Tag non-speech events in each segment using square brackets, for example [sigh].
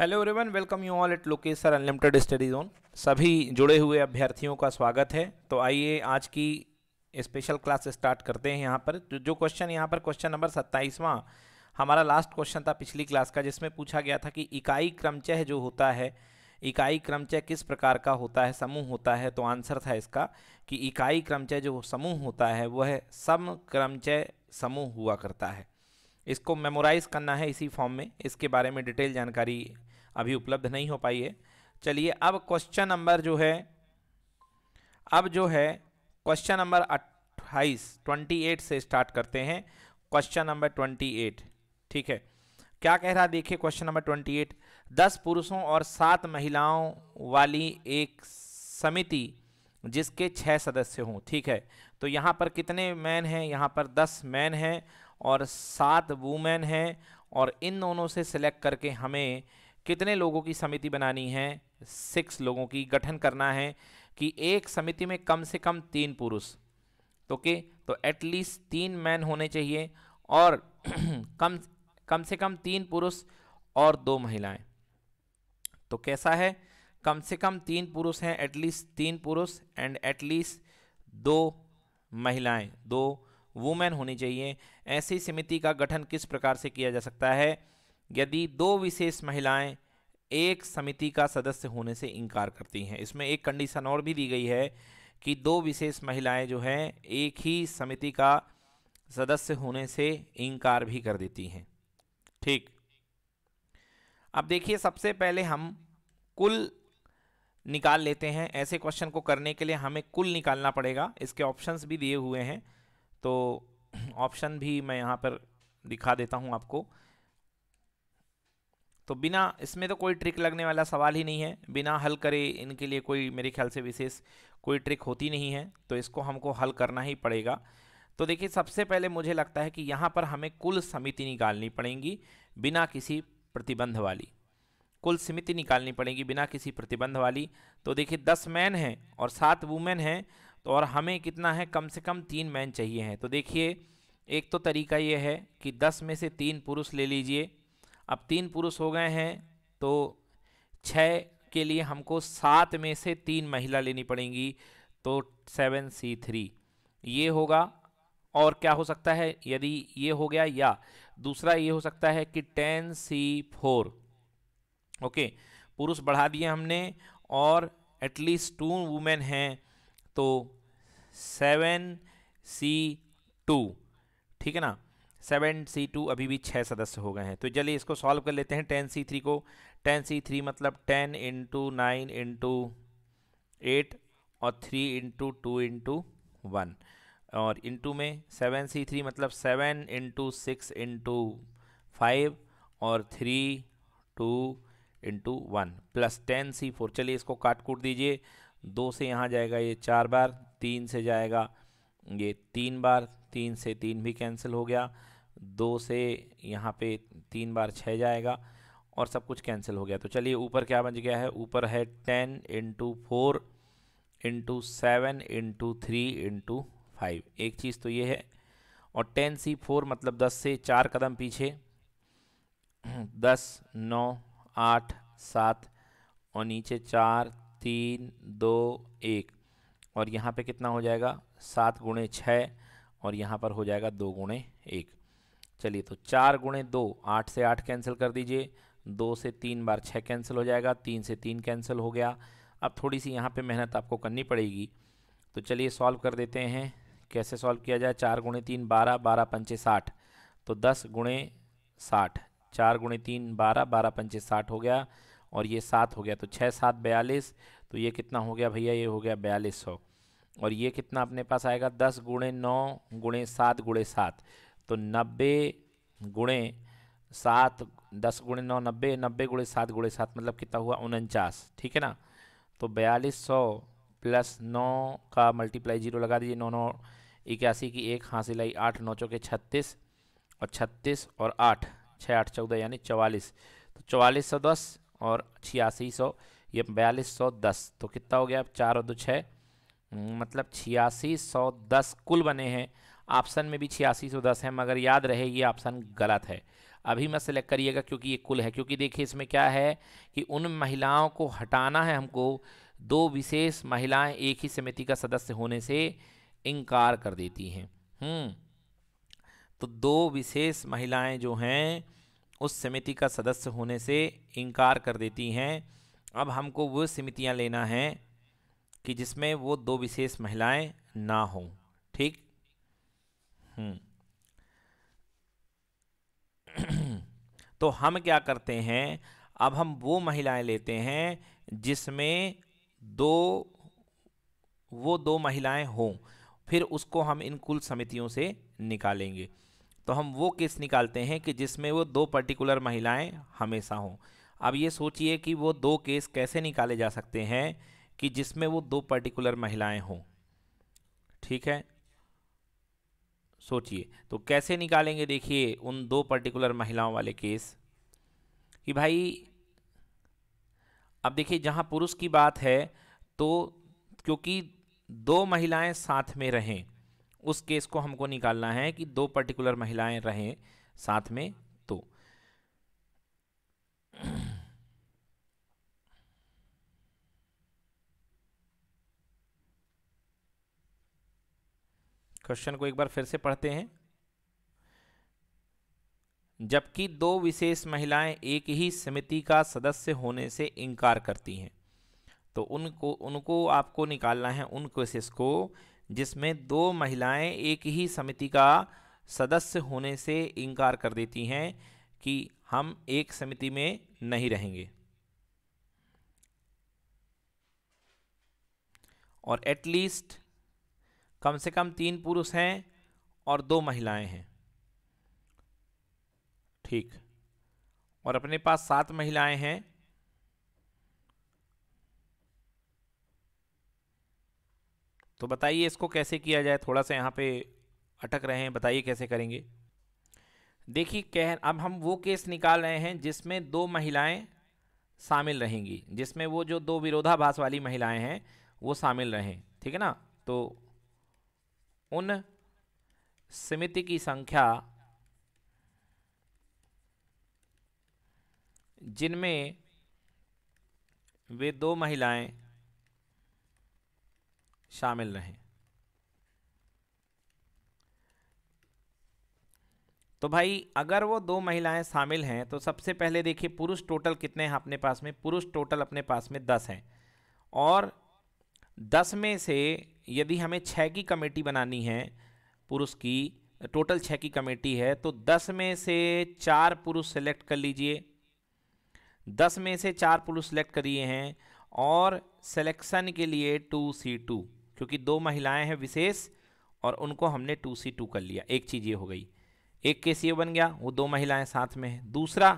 Hello everyone welcome you all at Lokesh sir unlimited study zone सभी जुड़े हुए अभ्यर्थियों का स्वागत है तो आइए आज की स्पेशल क्लास स्टार्ट करते हैं यहाँ पर जो क्वेश्चन यहाँ पर क्वेश्चन नंबर सत्ताईसवां हमारा लास्ट क्वेश्चन था पिछली क्लास का जिसमें पूछा गया था कि इकाई क्रमचय जो होता है इकाई क्रमचय किस प्रकार का होता है समूह होता है तो आंसर था इसका कि इकाई क्रमचय जो समूह होता है वह सम क्रमचय समूह हुआ करता है इसको मेमोराइज़ करना है इसी फॉर्म में इसके बारे में डिटेल जानकारी अभी उपलब्ध नहीं हो पाई है चलिए अब क्वेश्चन नंबर जो है अब जो है क्वेश्चन नंबर अट्ठाईस ट्वेंटी एट से स्टार्ट करते हैं क्वेश्चन नंबर ट्वेंटी एट ठीक है क्या कह रहा देखिए क्वेश्चन नंबर ट्वेंटी एट दस पुरुषों और सात महिलाओं वाली एक समिति जिसके छः सदस्य हों ठीक है तो यहाँ पर कितने मैन हैं यहाँ पर दस मैन हैं और सात वूमेन हैं और इन दोनों से सिलेक्ट करके हमें कितने लोगों की समिति बनानी है सिक्स लोगों की गठन करना है कि एक समिति में कम से कम तीन पुरुष तो के तो एटलीस्ट तीन मैन होने चाहिए और [clears throat] कम कम से कम तीन पुरुष और दो महिलाएं तो कैसा है कम से कम तीन पुरुष हैं एटलीस्ट तीन पुरुष एंड एटलीस्ट दो महिलाएं दो वुमेन होनी चाहिए ऐसी समिति का गठन किस प्रकार से किया जा सकता है यदि दो विशेष महिलाएं एक समिति का सदस्य होने से इनकार करती हैं इसमें एक कंडीशन और भी दी गई है कि दो विशेष महिलाएं जो हैं एक ही समिति का सदस्य होने से इनकार भी कर देती हैं ठीक अब देखिए सबसे पहले हम कुल निकाल लेते हैं ऐसे क्वेश्चन को करने के लिए हमें कुल निकालना पड़ेगा इसके ऑप्शंस भी दिए हुए हैं तो ऑप्शन भी मैं यहाँ पर दिखा देता हूँ आपको तो बिना इसमें तो कोई ट्रिक लगने वाला सवाल ही नहीं है बिना हल करे इनके लिए कोई मेरे ख्याल से विशेष कोई ट्रिक होती नहीं है तो इसको हमको हल करना ही पड़ेगा तो देखिए सबसे पहले मुझे लगता है कि यहाँ पर हमें कुल समिति निकालनी पड़ेगी बिना किसी प्रतिबंध वाली कुल समिति निकालनी पड़ेगी बिना किसी प्रतिबंध वाली तो देखिए दस मैन हैं और सात वुमेन हैं तो और हमें कितना है कम से कम तीन मैन चाहिए हैं तो देखिए एक तो तरीका ये है कि दस में से तीन पुरुष ले लीजिए अब तीन पुरुष हो गए हैं तो छः के लिए हमको सात में से तीन महिला लेनी पड़ेंगी तो सेवन सी थ्री ये होगा और क्या हो सकता है यदि ये हो गया या दूसरा ये हो सकता है कि टेन सी फोर ओके पुरुष बढ़ा दिए हमने और एटलीस्ट टू वुमेन हैं तो सेवन सी टू ठीक है ना सेवन सी टू अभी भी छः सदस्य हो गए हैं तो चलिए इसको सॉल्व कर लेते हैं टेन सी थ्री को टेन सी थ्री मतलब ten into nine into eight और three into two into one और इंटू में सेवन सी थ्री मतलब seven into six into five और three two into one plus ten C four चलिए इसको काट कूट दीजिए दो से यहाँ जाएगा ये चार बार तीन से जाएगा ये तीन बार तीन से तीन भी कैंसिल हो गया दो से यहाँ पे तीन बार छः जाएगा और सब कुछ कैंसिल हो गया तो चलिए ऊपर क्या बन गया है ऊपर है ten into four into seven into three into five एक चीज़ तो ये है और टेन सी फोर मतलब दस से चार कदम पीछे [clears throat] दस नौ आठ सात और नीचे चार तीन दो एक और यहाँ पे कितना हो जाएगा सात गुणे छः और यहाँ पर हो जाएगा दो गुणे एक चलिए तो चार गुणे दो आठ से आठ कैंसिल कर दीजिए दो से तीन बार छः कैंसिल हो जाएगा तीन से तीन कैंसिल हो गया अब थोड़ी सी यहाँ पे मेहनत आपको करनी पड़ेगी तो चलिए सॉल्व कर देते हैं कैसे सॉल्व किया जाए चार गुणे तीन बारह बारह पंचे साठ तो दस गुणे साठ चार गुणे तीन बारह बारह पंचे साठ हो गया और ये सात हो गया तो छः सात बयालीस तो ये कितना हो गया भैया ये हो गया बयालीस सौ और ये कितना अपने पास आएगा दस गुणे नौ गुणे सात गुणे सात तो नब्बे गुणे सात दस गुणे नौ नब्बे नब्बे गुणे सात गुणे सात मतलब कितना हुआ उनचास ठीक है ना तो बयालीस सौ प्लस नौ का मल्टीप्लाई जीरो लगा दीजिए नौ नौ इक्यासी की एक हासिल आई आठ नौ चौके छत्तीस और छत्तीस और आठ छः आठ चौदह यानी चवालीस तो चवालीस सौ दस और छियासी सौ ये बयालीस सौ दस तो कितना हो गया अब चार और दो छः मतलब छियासी सौ दस कुल बने हैं ऑप्शन में भी छियासी सौ दस है मगर याद रहे ये ऑप्शन गलत है अभी मत सेलेक्ट करिएगा क्योंकि ये कुल है क्योंकि देखिए इसमें क्या है कि उन महिलाओं को हटाना है हमको दो विशेष महिलाएं एक ही समिति का सदस्य होने से इनकार कर देती हैं हम्म, तो दो विशेष महिलाएं जो हैं उस समिति का सदस्य होने से इनकार कर देती हैं अब हमको वो समितियां लेना है कि जिसमें वो दो विशेष महिलाएं ना हों ठीक हम्म। तो हम क्या करते हैं अब हम वो महिलाएं लेते हैं जिसमें दो वो दो महिलाएं हों फिर उसको हम इन कुल समितियों से निकालेंगे तो हम वो केस निकालते हैं कि जिसमें वो दो पर्टिकुलर महिलाएं हमेशा हों अब ये सोचिए कि वो दो केस कैसे निकाले जा सकते हैं कि जिसमें वो दो पर्टिकुलर महिलाएं हों ठीक है सोचिए तो कैसे निकालेंगे देखिए उन दो पर्टिकुलर महिलाओं वाले केस कि भाई अब देखिए जहाँ पुरुष की बात है तो क्योंकि दो महिलाएं साथ में रहें उस केस को हमको निकालना है कि दो पर्टिकुलर महिलाएं रहें साथ में क्वेश्चन को एक बार फिर से पढ़ते हैं जबकि दो विशेष महिलाएं एक ही समिति का सदस्य होने से इनकार करती हैं तो उनको उनको आपको निकालना है उन क्वेश्चन को जिसमें दो महिलाएं एक ही समिति का सदस्य होने से इनकार कर देती हैं कि हम एक समिति में नहीं रहेंगे और एटलीस्ट कम से कम तीन पुरुष हैं और दो महिलाएं हैं ठीक और अपने पास सात महिलाएं हैं तो बताइए इसको कैसे किया जाए थोड़ा सा यहाँ पे अटक रहे हैं बताइए कैसे करेंगे देखिए कह अब हम वो केस निकाल रहे हैं जिसमें दो महिलाएं शामिल रहेंगी जिसमें वो जो दो विरोधाभास वाली महिलाएं हैं वो शामिल रहें ठीक है ना तो उन समिति की संख्या जिनमें वे दो महिलाएं शामिल रहें तो भाई अगर वो दो महिलाएं शामिल हैं तो सबसे पहले देखिए पुरुष टोटल कितने हैं अपने पास में पुरुष टोटल अपने पास में दस हैं और दस में से यदि हमें छः की कमेटी बनानी है पुरुष की टोटल छः की कमेटी है तो दस में से चार पुरुष सेलेक्ट कर लीजिए दस में से चार पुरुष सेलेक्ट करिए हैं और सिलेक्शन के लिए टू सी टू क्योंकि दो महिलाएं हैं विशेष और उनको हमने टू सी टू कर लिया एक चीज़ ये हो गई एक केस ये बन गया वो दो महिलाएं साथ में हैं दूसरा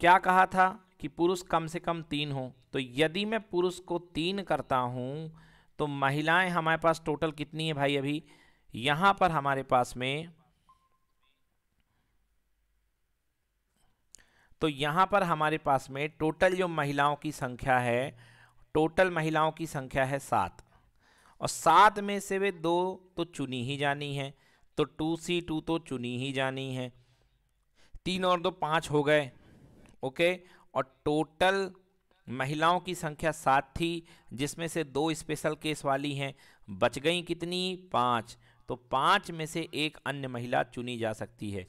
क्या कहा था कि पुरुष कम से कम तीन हो तो यदि मैं पुरुष को तीन करता हूँ तो महिलाएं हमारे पास टोटल कितनी है भाई अभी यहां पर हमारे पास में तो यहां पर हमारे पास में टोटल जो महिलाओं की संख्या है टोटल महिलाओं की संख्या है सात और सात में से वे दो तो चुनी ही जानी है तो टू सी टू तो चुनी ही जानी है तीन और दो पांच हो गए ओके और टोटल महिलाओं की संख्या सात थी जिसमें से दो स्पेशल केस वाली हैं बच गई कितनी पाँच तो पाँच में से एक अन्य महिला चुनी जा सकती है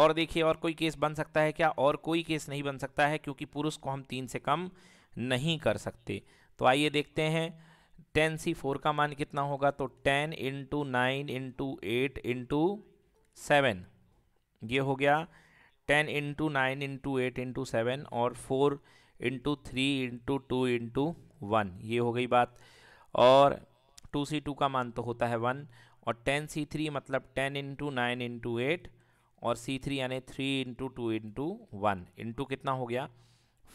और देखिए और कोई केस बन सकता है क्या और कोई केस नहीं बन सकता है क्योंकि पुरुष को हम तीन से कम नहीं कर सकते तो आइए देखते हैं टेन सी फोर का मान कितना होगा तो ten into nine into eight into seven ये हो गया ten into nine into eight into seven और four into three into two into one ये हो गई बात और टू सी टू का मान तो होता है वन और टेन सी थ्री मतलब ten into nine into eight और सी थ्री यानी three into two into one into कितना हो गया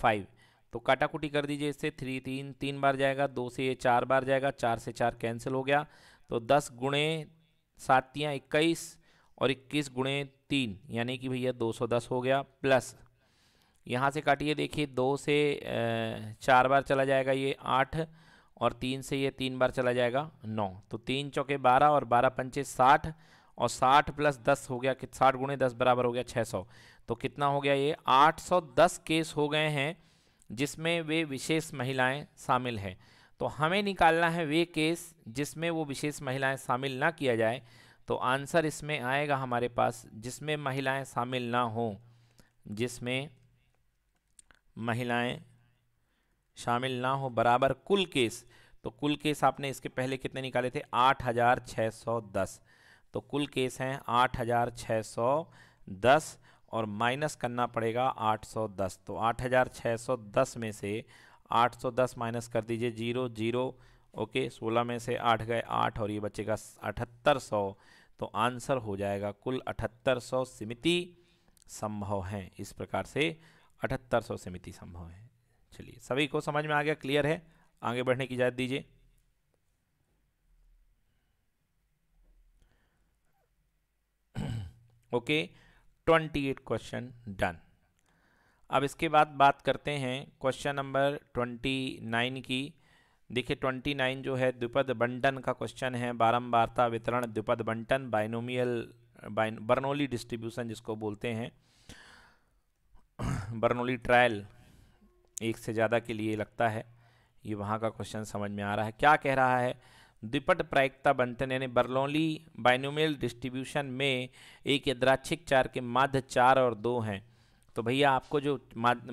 फाइव तो काटाकुटी कर दीजिए इससे थ्री तीन तीन बार जाएगा दो से ये चार बार जाएगा चार से चार कैंसिल हो गया तो दस गुणे सातियाँ इक्कीस और इक्कीस गुणे तीन यानी कि भैया दो सौ दस हो गया प्लस यहाँ से काटिए देखिए दो से चार बार चला जाएगा ये आठ और तीन से ये तीन बार चला जाएगा नौ तो तीन चौके बारह और बारह पंचे साठ और साठ प्लस दस हो गया कि साठ गुणे दस बराबर हो गया छः सौ तो कितना हो गया ये आठ सौ दस केस हो गए हैं जिसमें वे विशेष महिलाएं शामिल हैं तो हमें निकालना है वे केस जिसमें वो विशेष महिलाएं शामिल ना किया जाए तो आंसर इसमें आएगा हमारे पास जिसमें महिलाएं शामिल ना हों जिसमें महिलाएं शामिल ना हो बराबर कुल केस तो कुल केस आपने इसके पहले कितने निकाले थे आठ हज़ार छः सौ दस तो कुल केस हैं आठ हज़ार छः सौ दस और माइनस करना पड़ेगा आठ सौ दस तो आठ हज़ार छः सौ दस में से आठ सौ दस माइनस कर दीजिए जीरो जीरो ओके सोलह में से आठ गए आठ और ये बचेगा अठहत्तर सौ तो आंसर हो जाएगा कुल अठहत्तर सौ सीमिति संभव हैं इस प्रकार से अठहत्तर सौ से मिति संभव है चलिए सभी को समझ में आ गया क्लियर है आगे बढ़ने की इजाज़त दीजिए [clears throat] okay twenty eight question done अब इसके बाद बात करते हैं क्वेश्चन नंबर ट्वेंटी नाइन की देखिए ट्वेंटी नाइन जो है द्विपद बंटन का क्वेश्चन है बारंबारता वितरण द्विपद बंटन बाइनोमियल बाइन बर्नोली डिस्ट्रीब्यूशन जिसको बोलते हैं बर्नौली ट्रायल एक से ज़्यादा के लिए लगता है ये वहाँ का क्वेश्चन समझ में आ रहा है क्या कह रहा है द्विपट प्रायिकता बंटन यानी बर्नौली बाइनोमियल डिस्ट्रीब्यूशन में एक यद्राक्षिक चार के माध्य चार और दो हैं तो भैया आपको जो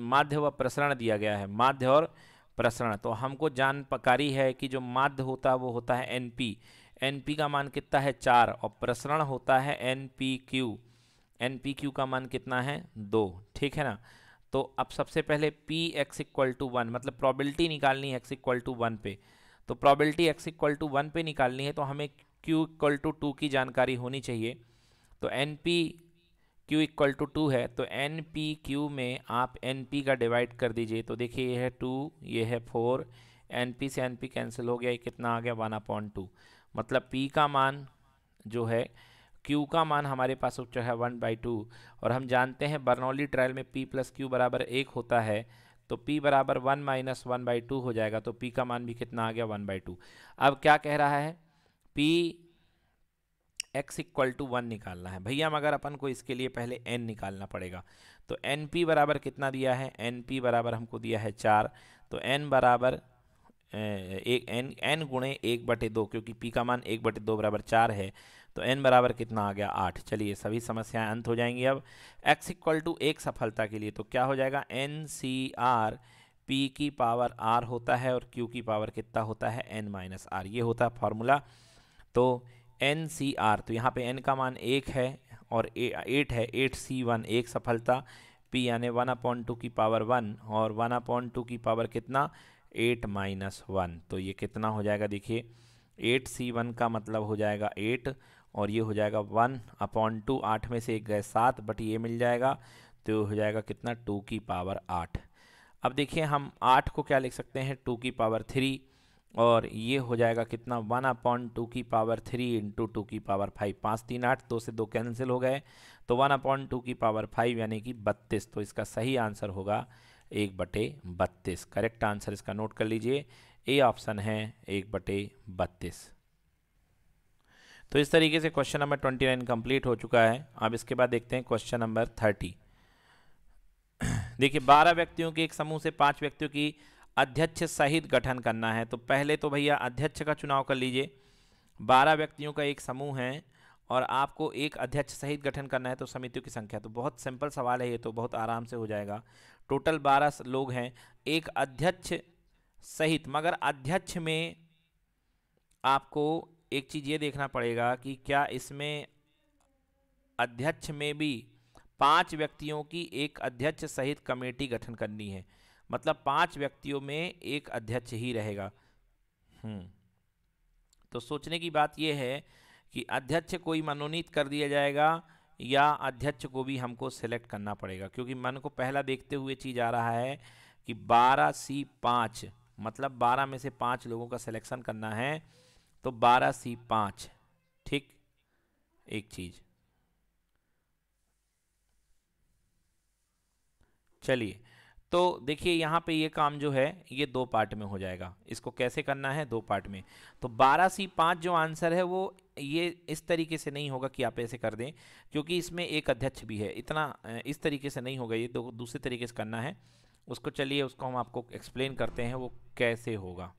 माध्य व प्रसरण दिया गया है माध्य और प्रसरण तो हमको जानकारी है कि जो माध्य होता है वो होता है एन पी एन पी का मान कितना है चार और प्रसरण होता है n p q n p q का मान कितना है दो ठीक है ना तो अब सबसे पहले p x equal to one मतलब प्रॉबिलिटी निकालनी है x इक्वल टू वन पे तो probability x equal to one पे निकालनी है तो हमें q इक्वल टू टू की जानकारी होनी चाहिए तो n p q equal to two है तो एन पी क्यू में आप एन पी का डिवाइड कर दीजिए तो देखिए ये है टू ये है फोर एन पी से एन पी कैंसिल हो गया ये कितना आ गया वन अपॉइंट टू मतलब पी का मान जो है क्यू का मान हमारे पास जो है वन बाई टू और हम जानते हैं बर्नौली ट्रायल में पी प्लस क्यू बराबर एक होता है तो p बराबर one minus one by two हो जाएगा तो p का मान भी कितना आ गया वन बाई टू अब क्या कह रहा है p x equal to one निकालना है भैया मगर अपन को इसके लिए पहले n निकालना पड़ेगा तो एन पी बराबर कितना दिया है एन पी बराबर हमको दिया है चार तो एन बराबर एक एन एन गुणे एक बटे दो क्योंकि पी का मान एक बटे दो बराबर चार है तो एन बराबर कितना आ गया आठ चलिए सभी समस्याएं अंत हो जाएंगी अब एक्स इक्वल टू एक सफलता के लिए तो क्या हो जाएगा एन सी आर पी की पावर आर होता है और क्यू की पावर कितना होता है एन माइनस आर ये होता है फॉर्मूला तो एन सी आर तो यहाँ पे एन का मान एक है और एट है एट सी वन एक सफलता पी यानी वन अपॉइंट टू की पावर वन और वन अपॉइंट टू की पावर कितना एट माइनस वन तो ये कितना हो जाएगा देखिए एट सी वन का मतलब हो जाएगा एट और ये हो जाएगा वन अपॉन टू आठ में से एक गए सात बट ये मिल जाएगा तो हो जाएगा कितना टू की पावर आठ अब देखिए हम आठ को क्या लिख सकते हैं टू की पावर थ्री और ये हो जाएगा कितना वन अपॉन टू की पावर थ्री इंटू टू की पावर फाइव पाँच तीन आठ दो से दो कैंसिल हो गए तो वन अपॉन टू की पावर फाइव यानी कि बत्तीस तो इसका सही आंसर होगा एक बटे बत्तीस करेक्ट आंसर इसका नोट कर लीजिए ए ऑप्शन है एक बटे बत्तीस तो इस तरीके से question number twenty nine complete हो चुका है अब इसके बाद देखते हैं क्वेश्चन नंबर थर्टी देखिए बारह व्यक्तियों के एक समूह से पाँच व्यक्तियों की अध्यक्ष सहित गठन करना है तो पहले तो भैया अध्यक्ष का चुनाव कर लीजिए बारह व्यक्तियों का एक समूह है और आपको एक अध्यक्ष सहित गठन करना है तो समितियों की संख्या तो बहुत सिंपल सवाल है ये तो बहुत आराम से हो जाएगा टोटल बारह लोग हैं एक अध्यक्ष सहित मगर अध्यक्ष में आपको एक चीज़ ये देखना पड़ेगा कि क्या इसमें अध्यक्ष में भी पांच व्यक्तियों की एक अध्यक्ष सहित कमेटी गठन करनी है मतलब पांच व्यक्तियों में एक अध्यक्ष ही रहेगा हम्म। तो सोचने की बात यह है कि अध्यक्ष कोई मनोनीत कर दिया जाएगा या अध्यक्ष को भी हमको सिलेक्ट करना पड़ेगा क्योंकि मन को पहला देखते हुए चीज़ आ रहा है कि बारह सी पाँच मतलब बारह में से पाँच लोगों का सिलेक्शन करना है तो बारह सी पाँच ठीक एक चीज चलिए तो देखिए यहाँ पे ये काम जो है ये दो पार्ट में हो जाएगा इसको कैसे करना है दो पार्ट में तो बारह सी पाँच जो आंसर है वो ये इस तरीके से नहीं होगा कि आप ऐसे कर दें क्योंकि इसमें एक अध्यक्ष भी है इतना इस तरीके से नहीं होगा ये दो दूसरे तरीके से करना है उसको चलिए उसको हम आपको एक्सप्लेन करते हैं वो कैसे होगा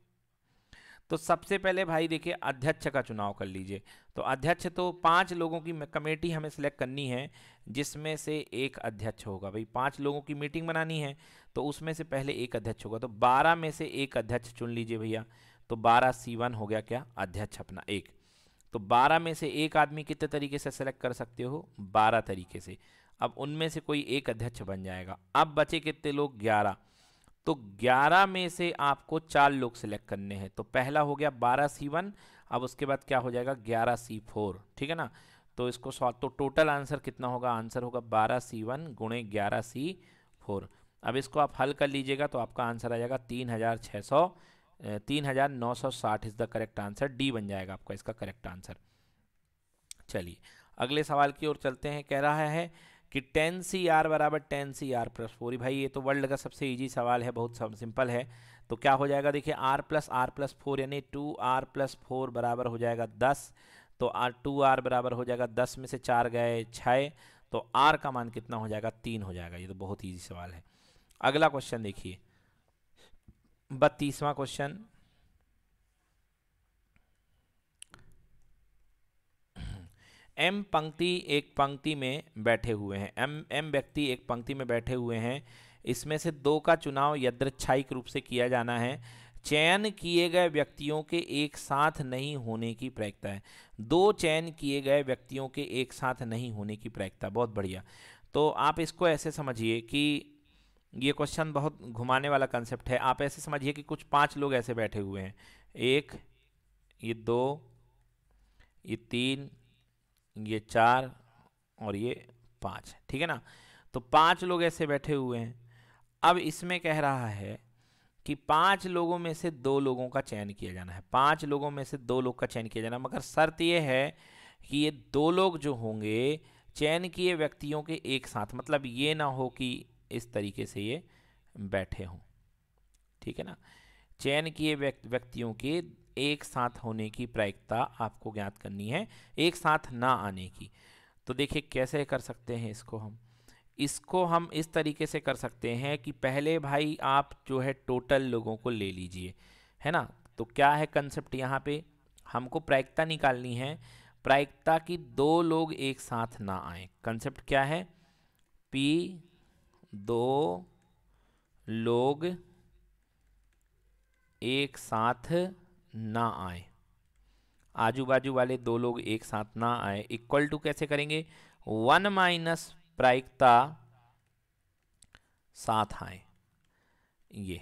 तो सबसे पहले भाई देखिए अध्यक्ष का चुनाव कर लीजिए तो अध्यक्ष तो पांच लोगों की कमेटी हमें सेलेक्ट करनी है जिसमें से एक अध्यक्ष होगा भाई पांच लोगों की मीटिंग बनानी है तो उसमें से पहले एक अध्यक्ष होगा तो बारह में से एक अध्यक्ष चुन लीजिए भैया तो बारह सी वन हो गया क्या अध्यक्ष अपना एक तो बारह में से एक आदमी कितने तरीके से सेलेक्ट कर सकते हो बारह तरीके से अब उनमें से कोई एक अध्यक्ष बन जाएगा अब बचे कितने लोग ग्यारह तो 11 में से आपको चार लोग सिलेक्ट करने हैं तो पहला हो गया 12 सी वन अब उसके बाद क्या हो जाएगा 11 सी फोर ठीक है ना तो इसको सॉल्व तो टोटल आंसर कितना होगा आंसर होगा 12 सी वन गुणे ग्यारह सी फोर अब इसको आप हल कर लीजिएगा तो आपका आंसर आ जाएगा तीन हज़ार छः सौ तीन हज़ार नौ सौ साठ is the correct answer D बन जाएगा आपका इसका करेक्ट आंसर चलिए अगले सवाल की ओर चलते हैं कह रहा है कि टेन सी आर बराबर ten C R plus four भाई ये तो वर्ल्ड का सबसे ईजी सवाल है बहुत सिंपल है तो क्या हो जाएगा देखिए R plus R plus four यानी टू आर प्लस फोर बराबर हो जाएगा दस तो आर टू आर बराबर हो जाएगा दस में से चार गए छः तो आर का मान कितना हो जाएगा तीन हो जाएगा ये तो बहुत ईजी सवाल है अगला क्वेश्चन देखिए बत्तीसवां क्वेश्चन एम पंक्ति एक पंक्ति में बैठे हुए हैं एम एम व्यक्ति एक पंक्ति में बैठे हुए हैं इसमें से दो का चुनाव यद्रच्छायिक रूप से किया जाना है चयन किए गए व्यक्तियों के एक साथ नहीं होने की प्रयक्ता है दो चयन किए गए व्यक्तियों के एक साथ नहीं होने की प्रयक्ता बहुत बढ़िया तो आप इसको ऐसे समझिए कि ये क्वेश्चन बहुत घुमाने वाला कंसेप्ट है आप ऐसे समझिए कि कुछ पांच लोग ऐसे बैठे हुए हैं एक ये दो ये तीन ये चार और ये पाँच ठीक है ना तो पांच लोग ऐसे बैठे हुए हैं अब इसमें कह रहा है कि पांच लोगों में से दो लोगों का चयन किया जाना है पांच लोगों में से दो लोग का चयन किया जाना मगर शर्त यह है कि ये दो लोग जो होंगे चयन किए व्यक्तियों के एक साथ मतलब ये ना हो कि इस तरीके से ये बैठे हों ठीक है ना चयन किए व्यक्तियों के एक साथ होने की प्रायिकता आपको ज्ञात करनी है एक साथ ना आने की तो देखिए कैसे कर सकते हैं इसको हम इसको हम इस तरीके से कर सकते हैं कि पहले भाई आप जो है टोटल लोगों को ले लीजिए है ना तो क्या है कंसेप्ट यहाँ पे हमको प्रायिकता निकालनी है प्रायिकता की दो लोग एक साथ ना आए कंसेप्ट क्या है पी दो लोग एक साथ ना आए आजू बाजू वाले दो लोग एक साथ ना आए इक्वल टू कैसे करेंगे वन माइनस प्रायिकता साथ आए ये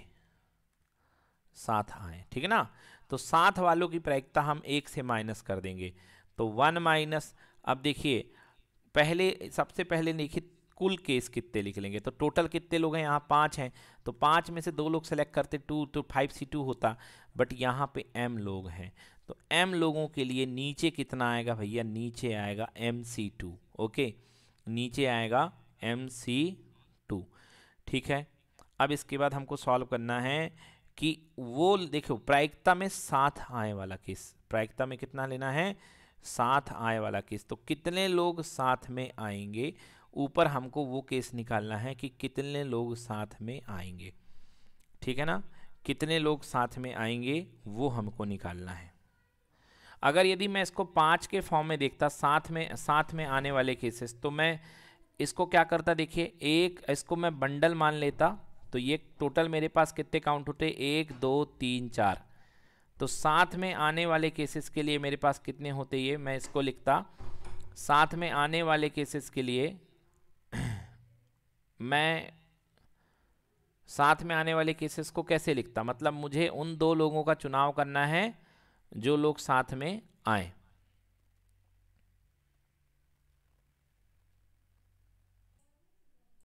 साथ आए ठीक है ना तो साथ वालों की प्रायिकता हम एक से माइनस कर देंगे तो वन माइनस अब देखिए पहले सबसे पहले लिखित कुल केस कितने लिख लेंगे तो टोटल कितने लोग हैं यहाँ पाँच हैं तो पाँच में से दो लोग सेलेक्ट करते टू तो फाइव सी टू होता बट यहाँ पे एम लोग हैं तो एम लोगों के लिए नीचे कितना आएगा भैया नीचे आएगा एम सी टू ओके नीचे आएगा एम सी टू ठीक है अब इसके बाद हमको सॉल्व करना है कि वो देखो प्रायिकता में साथ आए वाला केस प्रायिकता में कितना लेना है साथ आए वाला केस तो कितने लोग साथ में आएंगे ऊपर हमको वो केस निकालना है कि कितने लोग साथ में आएंगे ठीक है ना कितने लोग साथ में आएंगे वो हमको निकालना है अगर यदि मैं इसको पाँच के फॉर्म में देखता साथ में साथ में आने वाले केसेस तो मैं इसको क्या करता देखिए एक इसको मैं बंडल मान लेता तो ये टोटल मेरे पास कितने काउंट होते एक दो तीन चार तो साथ में आने वाले केसेस के लिए मेरे पास कितने होते ये मैं इसको लिखता साथ में आने वाले केसेस के लिए मैं साथ में आने वाले केसेस को कैसे लिखता मतलब मुझे उन दो लोगों का चुनाव करना है जो लोग साथ में आएँ